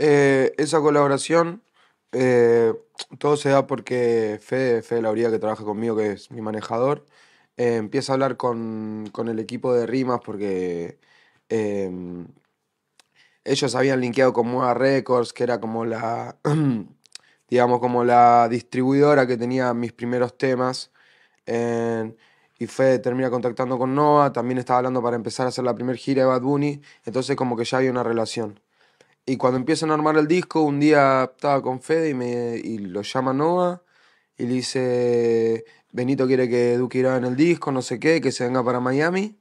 Eh, esa colaboración, eh, todo se da porque Fede, Fede Lauría, que trabaja conmigo, que es mi manejador, eh, empieza a hablar con, el equipo de rimas porque ellos habían linkeado con Moa Records, que era como la, digamos, como la distribuidora que tenía mis primeros temas. y Fede termina contactando con Noah, también estaba hablando para empezar a hacer la primera gira de Bad Bunny, entonces como que ya había una relación. Y cuando empiezan a armar el disco, un día estaba con Fede y, me, y lo llama Noah y le dice, Benito quiere que Duque irá en el disco, no sé qué, que se venga para Miami.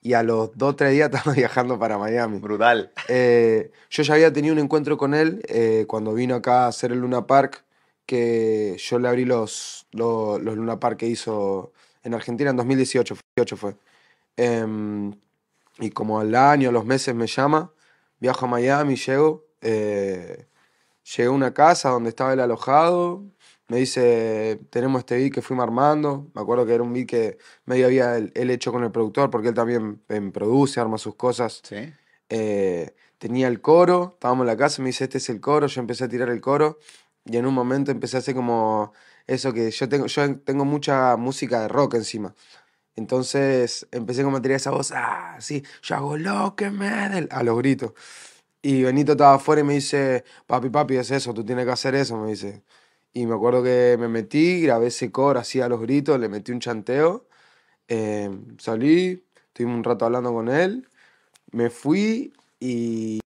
Y a los dos tres días estaba viajando para Miami. Brutal. Eh, yo ya había tenido un encuentro con él eh, cuando vino acá a hacer el Luna Park, que yo le abrí los, los, Luna Park que hizo en Argentina en 2018 fue. Em, y como al año, a los meses me llama Viajo a Miami, llego, eh, a una casa donde estaba el alojado, me dice, tenemos este beat que fuimos armando, me acuerdo que era un beat que medio había él, hecho con el productor, porque él también em, produce, arma sus cosas. ¿Sí? Eh, tenía el coro, estábamos en la casa, me dice, este es el coro, yo empecé a tirar el coro y en un momento empecé a hacer como eso que yo tengo, yo tengo mucha música de rock encima. Entonces empecé con a esa voz, así, ah, yo hago lo que me dé, a los gritos. Y Benito estaba afuera y me dice, papi, papi, es eso, tú tienes que hacer eso, me dice. Y me acuerdo que me metí, grabé ese coro así a los gritos, le metí un chanteo, eh, salí, estuve un rato hablando con él, me fui y...